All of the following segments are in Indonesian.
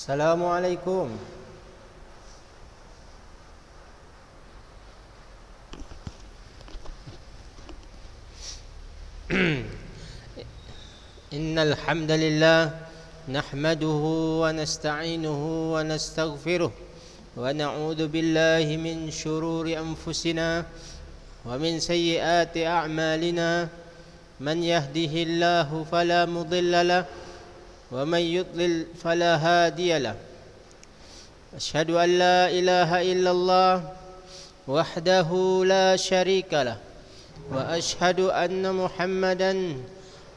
السلام عليكم إن الحمد لله نحمده ونستعينه ونستغفره ونعوذ بالله من شرور أنفسنا ومن سيئات أعمالنا من يهده الله فلا مضل له ومن يضلل فلا هادي له أشهد أن لا إله إلا الله وحده لا شريك له وأشهد أن محمدا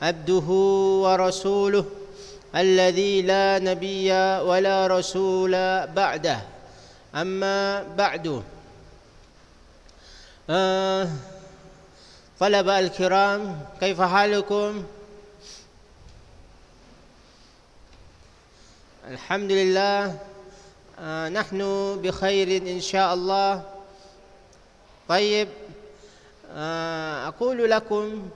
عبده ورسوله الذي لا نبي ولا رسول بعده أما بعد آه، طلب الكرام كيف حالكم؟ الحمد لله آه، نحن بخير إن شاء الله طيب آه، أقول لكم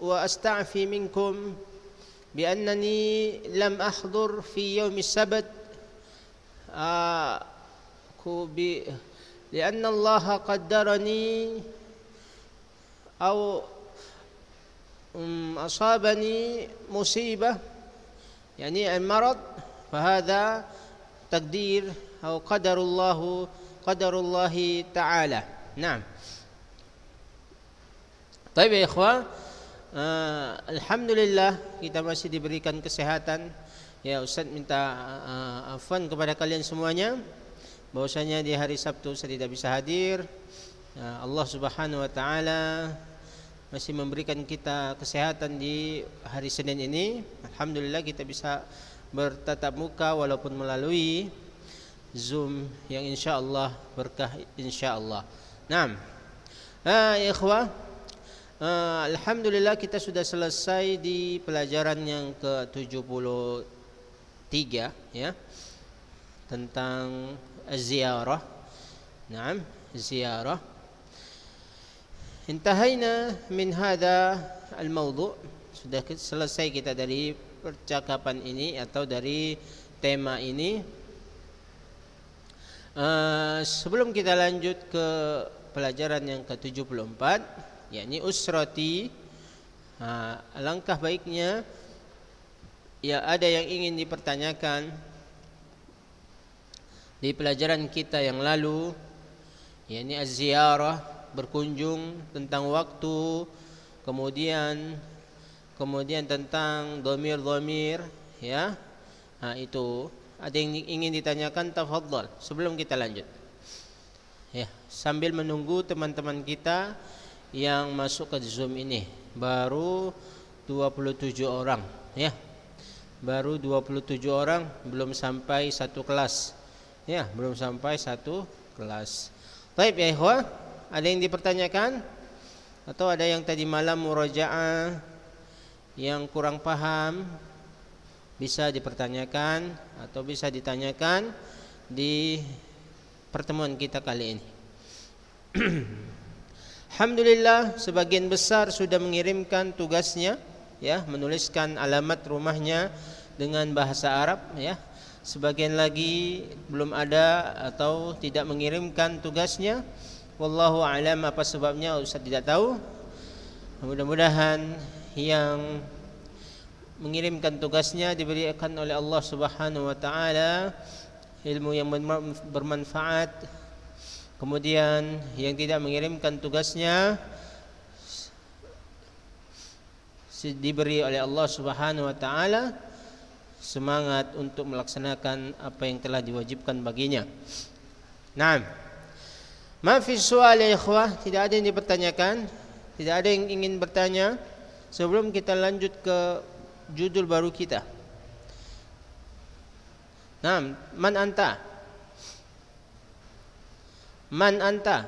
وأستعفي منكم بأنني لم أحضر في يوم السبت آه، لأن الله قدرني أو أصابني مصيبة يعني المرض فهذا تقدير أو قدر الله قدر الله تعالى نعم طيب يا إخوة uh, Alhamdulillah kita masih diberikan kesehatan ya Ustaz minta uh, afan kepada kalian semuanya bahwasanya di hari Sabtu saya tidak bisa hadir uh, Allah Subhanahu wa taala masih memberikan kita kesehatan di hari Senin ini. Alhamdulillah kita bisa bertatap muka walaupun melalui Zoom yang insya Allah berkah insya Allah. Nah, nah ikhwah, ah, Alhamdulillah kita sudah selesai di pelajaran yang ke-73 ya tentang ziarah. Nah, ziarah. Intahaina min hadha al-mawdu' sudah selesai kita dari percakapan ini atau dari tema ini. Uh, sebelum kita lanjut ke pelajaran yang ke-74 yakni usrati uh, baiknya ya ada yang ingin dipertanyakan di pelajaran kita yang lalu yakni az berkunjung, tentang waktu, kemudian kemudian tentang domir-domir, ya. Nah, itu ada yang ingin ditanyakan tafadhol sebelum kita lanjut. Ya, sambil menunggu teman-teman kita yang masuk ke Zoom ini baru 27 orang, ya. Baru 27 orang, belum sampai satu kelas. Ya, belum sampai satu kelas. Baik ya ikhwah ada yang dipertanyakan? Atau ada yang tadi malam murajaah yang kurang paham bisa dipertanyakan atau bisa ditanyakan di pertemuan kita kali ini. Alhamdulillah sebagian besar sudah mengirimkan tugasnya ya menuliskan alamat rumahnya dengan bahasa Arab ya. Sebagian lagi belum ada atau tidak mengirimkan tugasnya. Wallahu alam apa sebabnya Ustaz tidak tahu. Mudah-mudahan yang mengirimkan tugasnya diberikan oleh Allah Subhanahu wa taala ilmu yang bermanfaat. Kemudian yang tidak mengirimkan tugasnya diberi oleh Allah Subhanahu wa taala semangat untuk melaksanakan apa yang telah diwajibkan baginya. Naam. Mafi soal ya ikhwah, tidak ada yang dipertanyakan, tidak ada yang ingin bertanya sebelum kita lanjut ke judul baru kita. Nah, man anta? Man anta?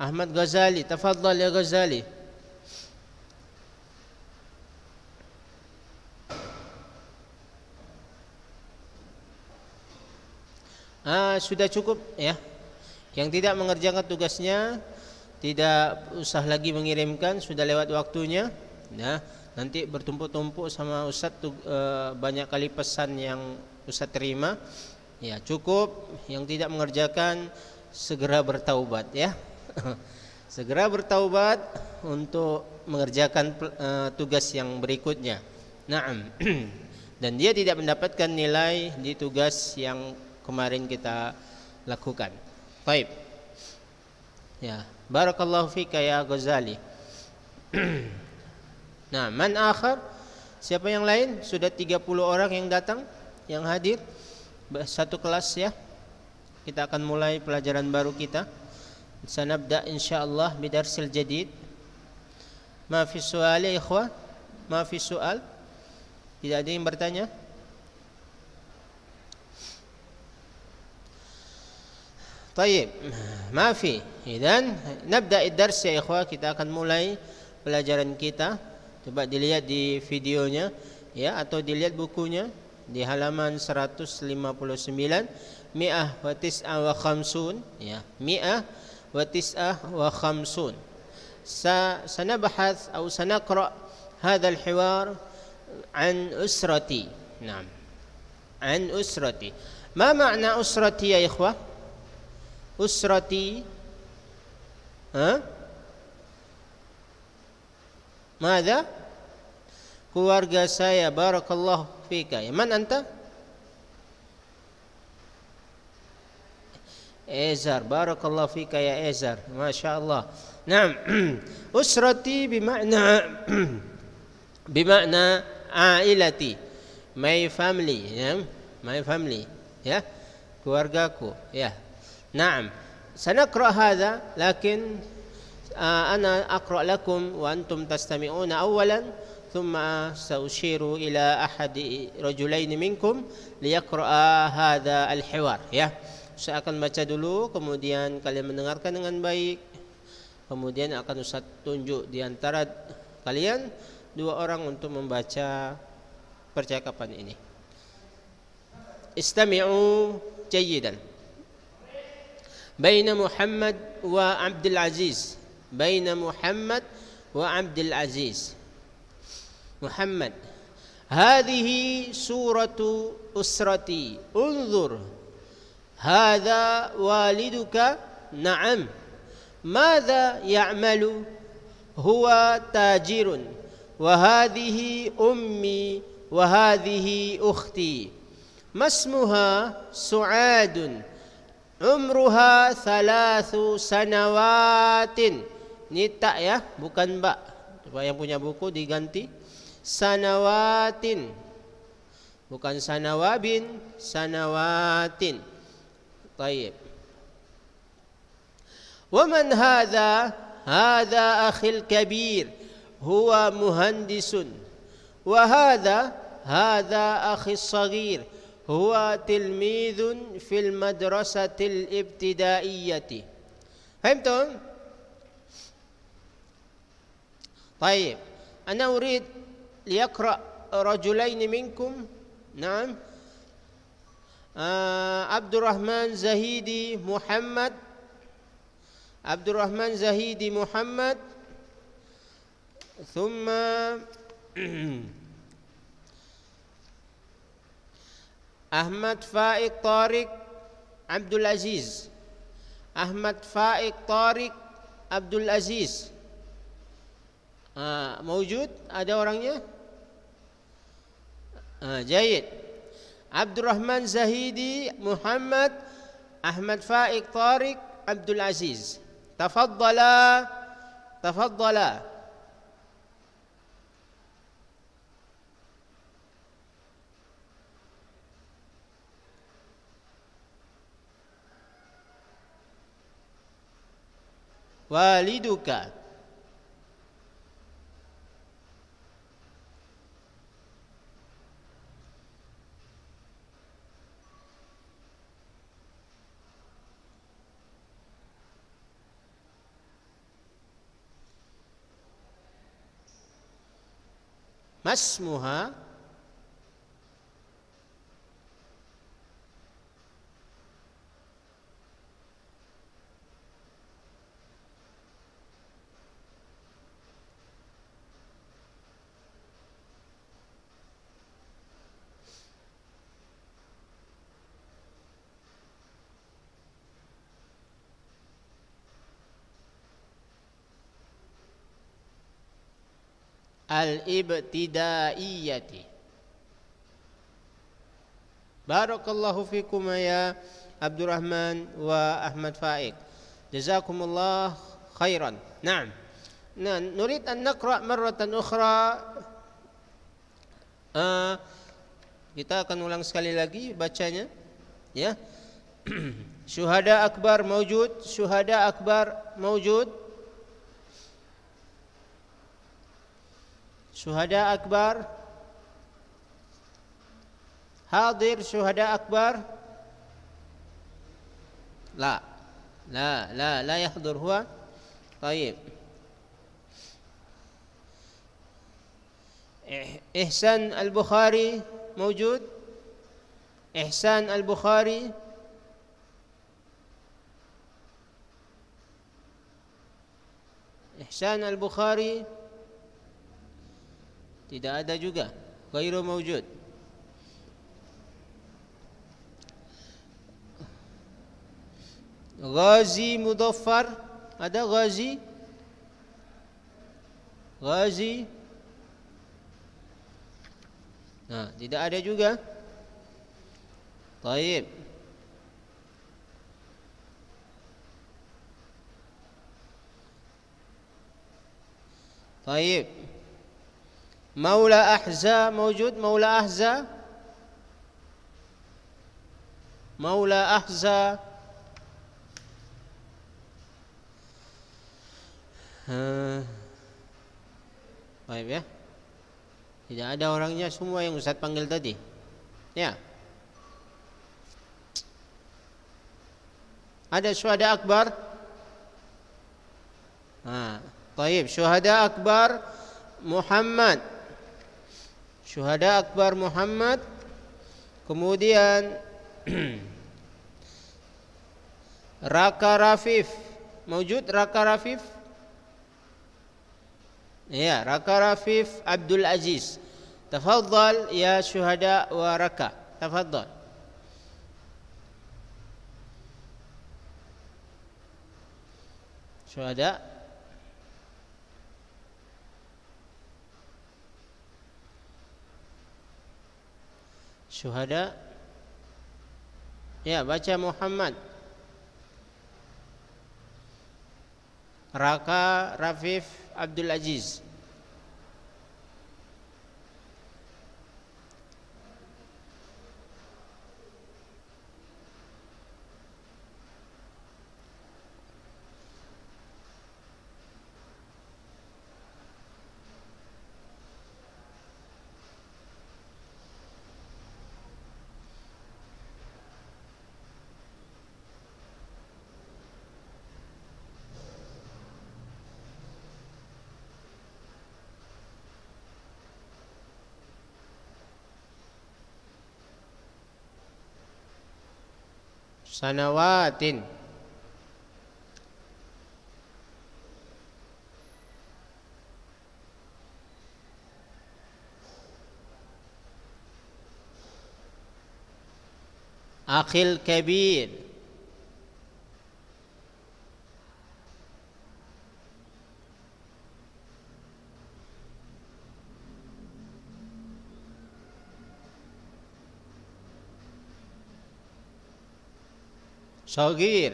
Ahmad Ghazali, tafadhal ya Ghazali. sudah cukup ya. Yang tidak mengerjakan tugasnya tidak usah lagi mengirimkan sudah lewat waktunya. Nah, nanti bertumpuk-tumpuk sama ustaz tuh, e, banyak kali pesan yang ustaz terima. Ya, cukup yang tidak mengerjakan segera bertaubat ya. segera bertaubat untuk mengerjakan e, tugas yang berikutnya. Naam. Dan dia tidak mendapatkan nilai di tugas yang kemarin kita lakukan. Baik. Ya, barakallahu fika ya Ghazali. nah, man akhar? Siapa yang lain? Sudah 30 orang yang datang, yang hadir satu kelas ya. Kita akan mulai pelajaran baru kita. Sanabda insyaallah bidarsil jadid. Ma fi su'ali ikhwah? Ma fi su'al? Tidak ada yang bertanya? طيب ما في إذن نبدأ الدرس ya ikhwah kita akan mulai pelajaran kita coba dilihat di videonya ya atau dilihat bukunya di halaman 159 mi'ah wa tis'ah wa khamsun ya mi'ah wa tis'ah wa khamsun sa sanabahas atau sanaqra hadha al-hiwar an usrati نعم عن أسرتي ما معنى أسرتي يا إخوة usrati ha? Mada? Keluarga saya barakallahu fika. Ya man anta? Ezar barakallahu fika ya Ezar. Masya Allah. Naam. usrati bimakna bimakna ailati. My family, ya. My family, ya. Keluargaku, ya. نعم سنقرأ هذا لكن لكم تستمعون ثم رجلين منكم هذا الحوار saya akan baca dulu kemudian kalian mendengarkan dengan baik kemudian akan Ustaz tunjuk di antara kalian dua orang untuk membaca percakapan ini istami'u jayyidan بين محمد وعبد العزيز بين محمد وعبد العزيز محمد هذه سورة أسرتي انظر هذا والدك نعم ماذا يعمل هو تاجر وهذه أمي وهذه أختي ما اسمها سعاد Umruha salasu sanawatin. Ini tak ya, bukan bak. Coba yang punya buku diganti. Sanawatin. Bukan sanawabin, sanawatin. Taib. Waman hadha? Hadha akhil kabir. Huwa muhandisun. Wahada? Hadha akhil sagir. هو تلميذ في المدرسة الابتدائية فهمتم؟ طيب أنا أريد ليقرأ رجلين منكم نعم آه عبد الرحمن زهيدي محمد عبد الرحمن زهيدي محمد ثم Ahmad Faik Tariq Abdul Aziz Ahmad Faik Tariq Abdul Aziz ah, Mewujud? Ada orangnya? Ah, Jayid Rahman Zahidi Muhammad Ahmad Faik Tariq Abdul Aziz Tafaddala Tafaddala والدك ما اسمها al-ibtidaiyati. Barakallahu fikum ya Abdurrahman wa Ahmad Faik. Jazakumullah khairan. Naam. Nah, nurid an naqra marratan ukhra. Uh, kita akan ulang sekali lagi bacanya. Ya. syuhada akbar maujud, syuhada akbar maujud. شهداء أكبر حاضر شهداء أكبر لا لا لا لا يحضر هو طيب إحسان البخاري موجود إحسان البخاري إحسان البخاري tidak ada juga ghairu mawjud Ghazi Mudoffar ada Ghazi Ghazi Nah, tidak ada juga Baik. Baik. مولى أحزاب موجود مولى أحزاب مولى أحزاب Baik ya Tidak ada orangnya semua yang Ustaz panggil tadi Ya Ada syuhada akbar Nah, baik. syuhada akbar Muhammad Syuhada Akbar Muhammad kemudian Raka Rafif Mewujud Raka Rafif Ya Raka Rafif Abdul Aziz Tafadhal ya syuhada wa raka Tafadhal Syuhada syuhada ya baca Muhammad Raka Rafif Abdul Aziz sanawatin akhil kabir Sogir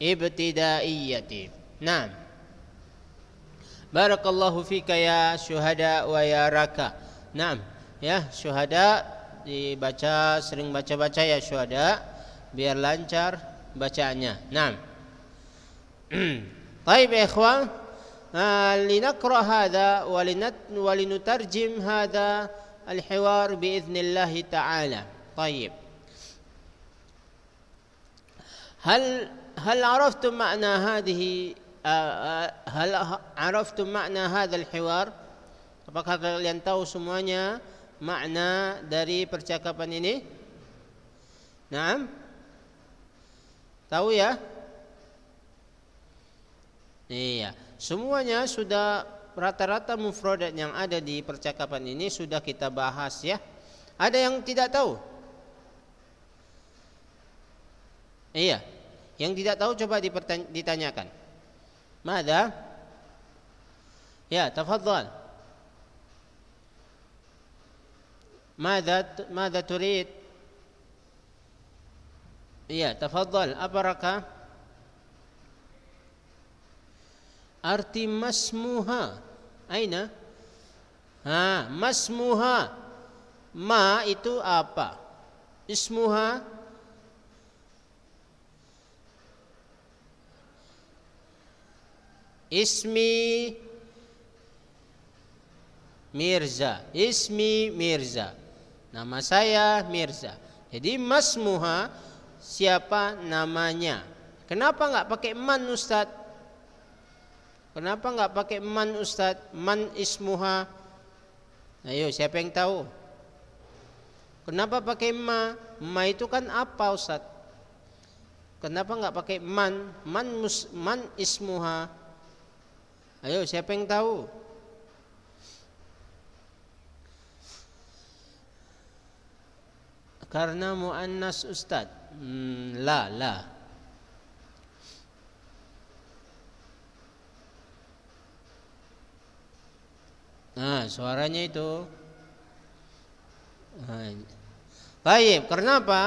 ibtidaiyatin. Naam. Barakallahu fika ya syuhada wa ya raka. Ya, syuhada dibaca sering baca-baca ya syuhada. biar lancar bacaannya. Naam. طيب يا إخوان لنقرأ هذا ولنترجم هذا الحوار بإذن الله تعالى طيب هل هل عرفتم معنى هذه هل عرفتم معنى هذا الحوار apakah kalian tahu semuanya makna dari percakapan ini Naam Tahu ya? Iya, semuanya sudah rata-rata mufradat yang ada di percakapan ini sudah kita bahas ya. Ada yang tidak tahu? Iya. Yang tidak tahu coba ditanyakan. Mada? Ya, tafadhal. Mada mada turid? Iya, tafadhal. Apa raka? Arti masmuha. Aina? Ha, masmuha. Ma itu apa? Ismuha Ismi Mirza Ismi Mirza Nama saya Mirza Jadi masmuha siapa namanya. Kenapa nggak pakai man Ustaz? Kenapa nggak pakai man Ustaz? Man ismuha. Ayo nah, siapa yang tahu? Kenapa pakai ma? Ma itu kan apa Ustaz? Kenapa nggak pakai man? Man mus, man ismuha. Ayo siapa yang tahu? Karena muannas ustadz Hmm, la, la. Nah, suaranya itu. Nah, baik, karena apa?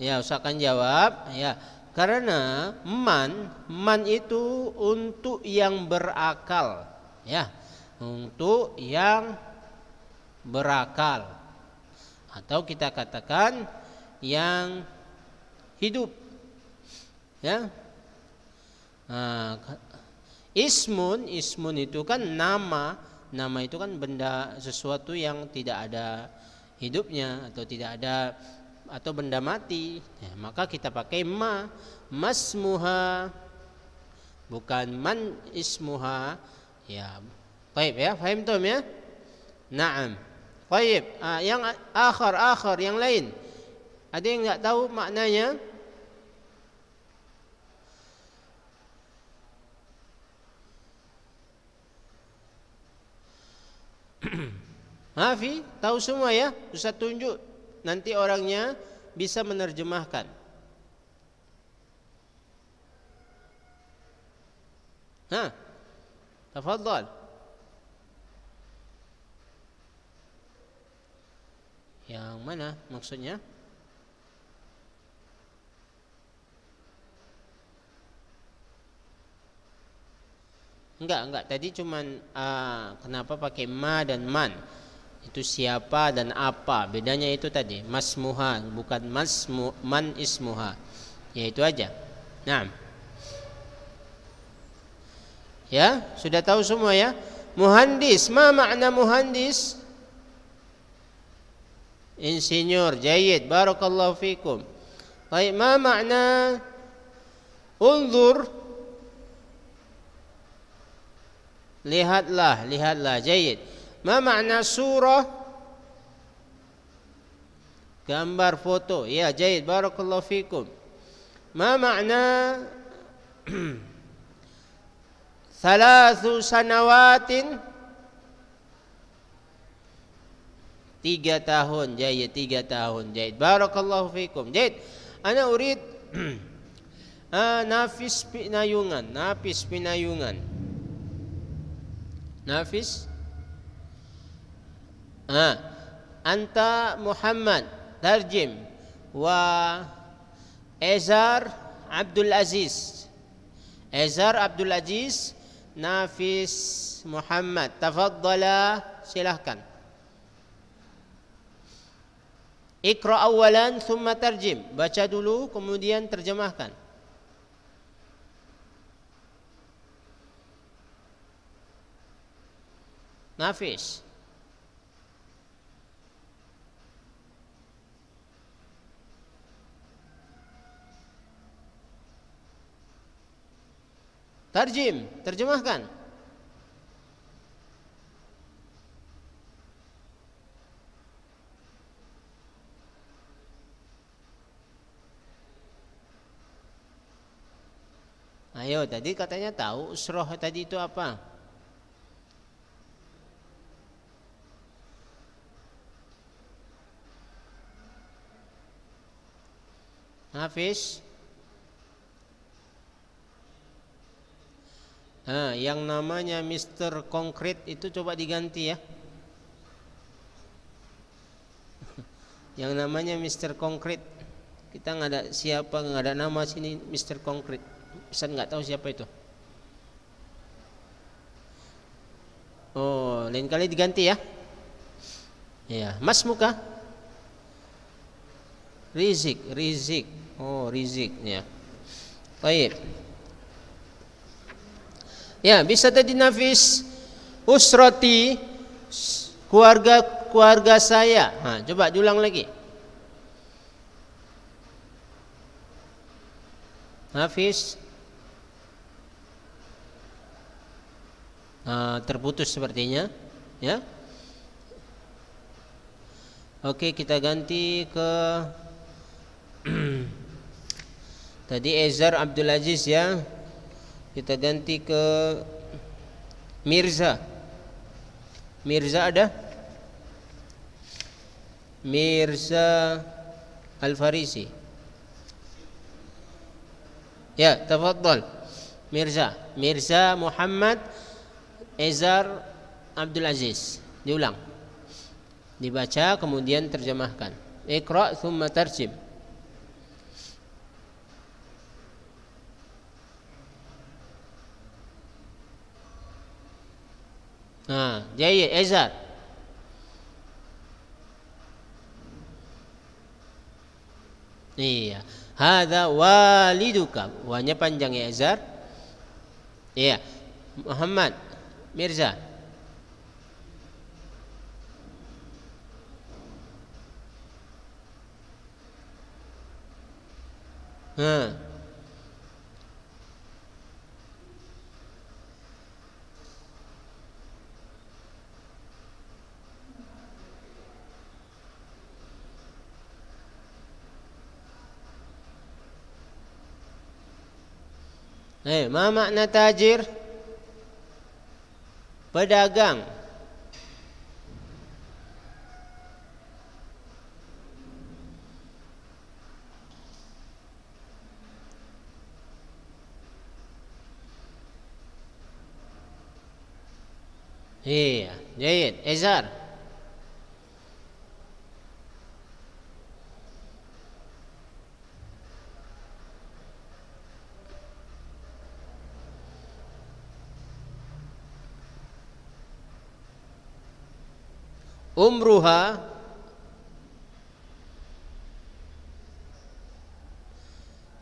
Ya, usahakan jawab. Ya, karena man, man itu untuk yang berakal. Ya, untuk yang berakal. Atau kita katakan yang hidup. Ya. Nah, ismun, ismun itu kan nama, nama itu kan benda sesuatu yang tidak ada hidupnya atau tidak ada atau benda mati. Ya, maka kita pakai ma, masmuha bukan man ismuha. Ya. Baik ya, paham tuh ya? Naam. Baik, ah, yang akhir akhir yang lain. Ada yang enggak tahu maknanya? Hafi, tahu semua ya? Ustaz tunjuk nanti orangnya bisa menerjemahkan. Hah? Tafadhal. Yang mana maksudnya? Enggak, enggak. Tadi cuman uh, kenapa pakai ma dan man? Itu siapa dan apa? Bedanya itu tadi. Masmuha bukan masmu man ismuha. Ya itu aja. Nah. Ya, sudah tahu semua ya. Muhandis, ma makna muhandis? Insinyur, jayid, barakallahu fikum. Baik, ma makna unzur? lihatlah lihatlah jayid ma makna surah gambar foto ya jayid barakallahu fikum ma makna thalathu sanawatin tiga tahun jayid tiga tahun jahit barakallahu fikum Jahit ana urid ah, nafis pinayungan nafis pinayungan Nafis ah. Anta Muhammad Tarjim Wa Ezar Abdul Aziz Ezar Abdul Aziz Nafis Muhammad Tafaddala silahkan Ikra awalan thumma tarjim Baca dulu kemudian terjemahkan ما Tarjim, terjemahkan. Ayo, tadi katanya tahu usroh tadi itu apa? Hafiz Nah, yang namanya Mr. Concrete itu coba diganti ya. Yang namanya Mr. Concrete Kita nggak ada siapa, nggak ada nama sini Mr. Concrete. Pesan nggak tahu siapa itu. Oh, lain kali diganti ya. Ya, Mas Muka. Rizik, Rizik. Oh, riziknya. Baik. Ya, bisa jadi nafis usrati keluarga keluarga saya. Ha, coba diulang lagi. Nafis uh, terputus sepertinya, ya. Oke, kita ganti ke Tadi Ezar Abdul Aziz ya. Kita ganti ke Mirza. Mirza ada? Mirza Al-Farisi. Ya, tafadhal. Mirza, Mirza Muhammad Ezar Abdul Aziz. Diulang. Dibaca kemudian terjemahkan. Iqra thumma tarjim. ها جيد اجل Iya. Hada waliduka. Wanya panjang ya Ezar. Iya. Muhammad Mirza. Hmm. Eh, ma makna tajir? Pedagang. Iya, jahit, izar. umruha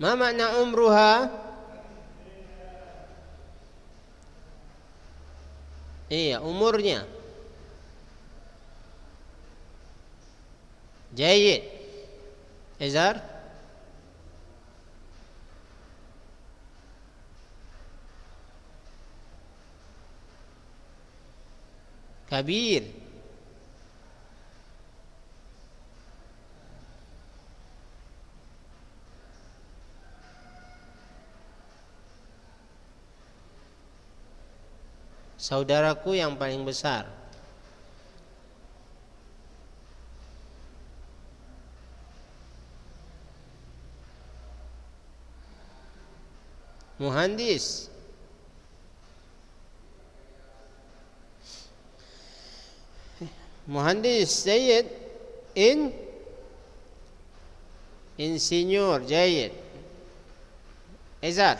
ma makna umruha iya umurnya jayid izar kabir saudaraku yang paling besar. Muhandis Muhandis Zaid in Insinyur Zaid Ezar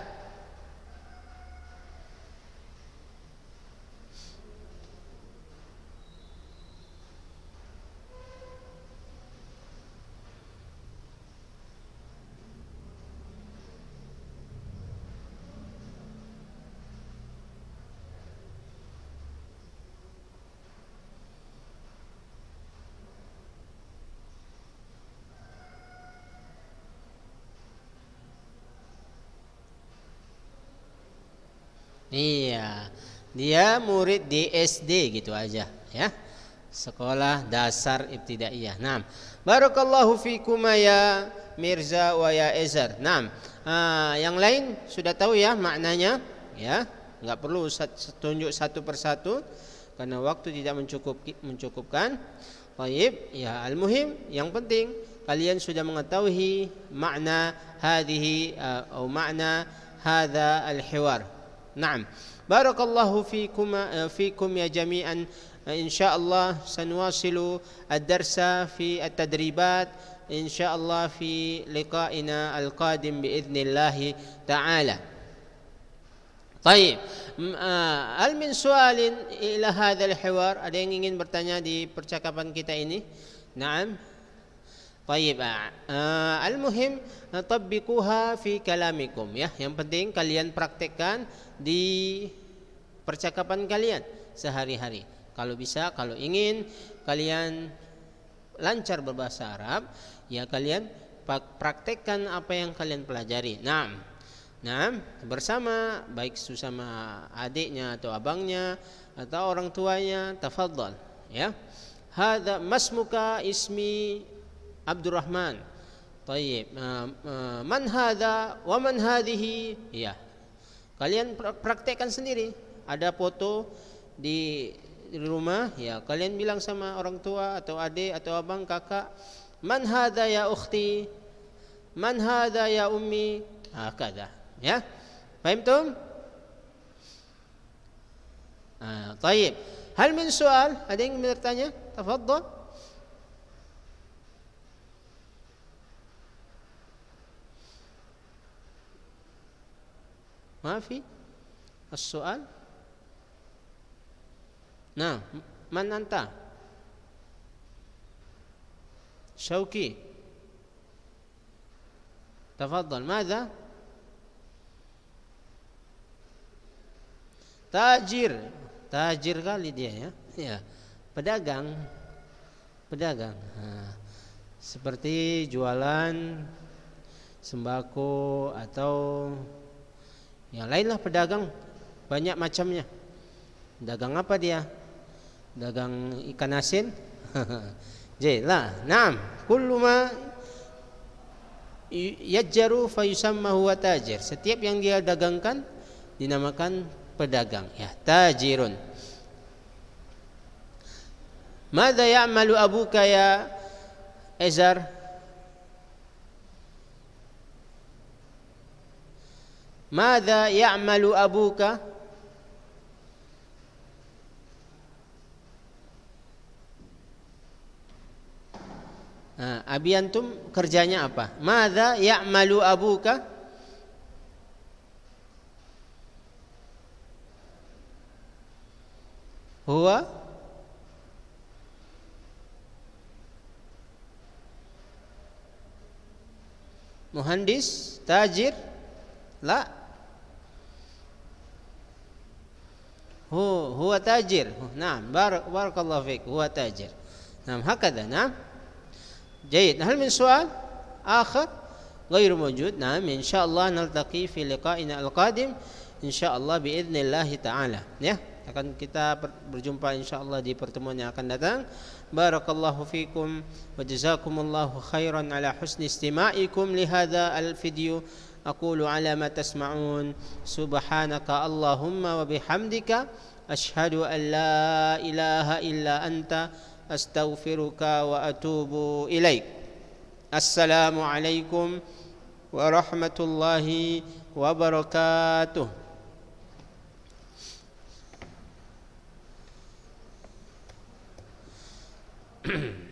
Iya. Dia murid di SD gitu aja ya. Sekolah dasar ibtidaiyah. Nam, Barakallahu fikuma ya Mirza wa ya Ezar. Naam. Ah, yang lain sudah tahu ya maknanya ya. Enggak perlu tunjuk satu persatu karena waktu tidak mencukup mencukupkan. Baik, ya al-muhim yang penting kalian sudah mengetahui makna hadhihi uh, ah, atau makna hadza al-hiwar. نعم بارك الله فيكم فيكم يا جميعا إن شاء الله سنواصل الدرس في التدريبات إن شاء الله في لقائنا القادم بإذن الله تعالى طيب هل من سؤال إلى هذا الحوار ada yang ingin bertanya di percakapan kita ini نعم Tayyib. Uh, Al-muhim tatbiquha fi kalamikum ya. Yang penting kalian praktekkan di percakapan kalian sehari-hari. Kalau bisa, kalau ingin kalian lancar berbahasa Arab, ya kalian praktekkan apa yang kalian pelajari. Nah, Nah, bersama baik susama adiknya atau abangnya atau orang tuanya, tafadhal ya. Hadza masmuka ismi Abdurrahman Tayyib man hadha wa man hadhihi ya kalian praktekkan sendiri ada foto di di rumah ya kalian bilang sama orang tua atau adik atau abang kakak man hadha ya ukhti man hadha ya ummi hakada ah, ya paham tum ah tayyib hal min soal ada yang bertanya tafadhal ما في السؤال نعم من أنت شوكي تفضل ماذا tajir tajir kali dia ya ya pedagang pedagang nah, seperti jualan sembako atau yang lainlah pedagang banyak macamnya. Dagang apa dia? Dagang ikan asin. Jela. Naam, kullu ma yajjaru fayusamma huwa tajir. Setiap yang dia dagangkan dinamakan pedagang. Ya, tajirun. Mada ya'malu abuka ya Ezar? Mada ya'malu abuka? Nah, abi kerjanya apa? Mada ya'malu abuka? Huwa Muhandis, tajir, la هو هو تاجر نعم بارك بارك الله فيك هو تاجر نعم هكذا نعم جيد هل من سؤال آخر غير موجود نعم إن شاء الله نلتقي في لقائنا القادم إن شاء الله بإذن الله تعالى ya akan kita berjumpa insyaallah di pertemuan yang akan datang barakallahu fikum wa jazakumullahu khairan ala husni istima'ikum li hadha al video أقول على ما تسمعون سبحانك اللهم وبحمدك أشهد أن لا إله إلا أنت أستغفرك وأتوب إليك السلام عليكم ورحمة الله وبركاته Mm-hmm.